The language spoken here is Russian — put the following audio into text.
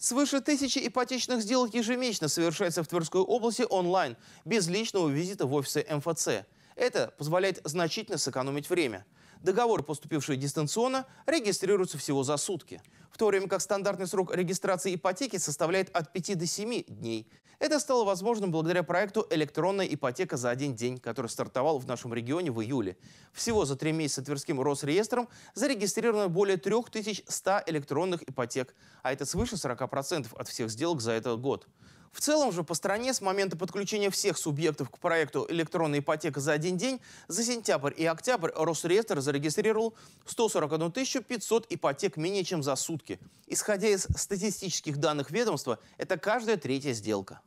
Свыше тысячи ипотечных сделок ежемесячно совершается в Тверской области онлайн, без личного визита в офисы МФЦ. Это позволяет значительно сэкономить время – Договоры, поступившие дистанционно, регистрируются всего за сутки, в то время как стандартный срок регистрации ипотеки составляет от 5 до 7 дней. Это стало возможным благодаря проекту «Электронная ипотека за один день», который стартовал в нашем регионе в июле. Всего за три месяца Тверским Росреестром зарегистрировано более 3100 электронных ипотек, а это свыше 40% от всех сделок за этот год. В целом же по стране с момента подключения всех субъектов к проекту «Электронная ипотека за один день» за сентябрь и октябрь Росреестр зарегистрировал 141 500 ипотек менее чем за сутки. Исходя из статистических данных ведомства, это каждая третья сделка.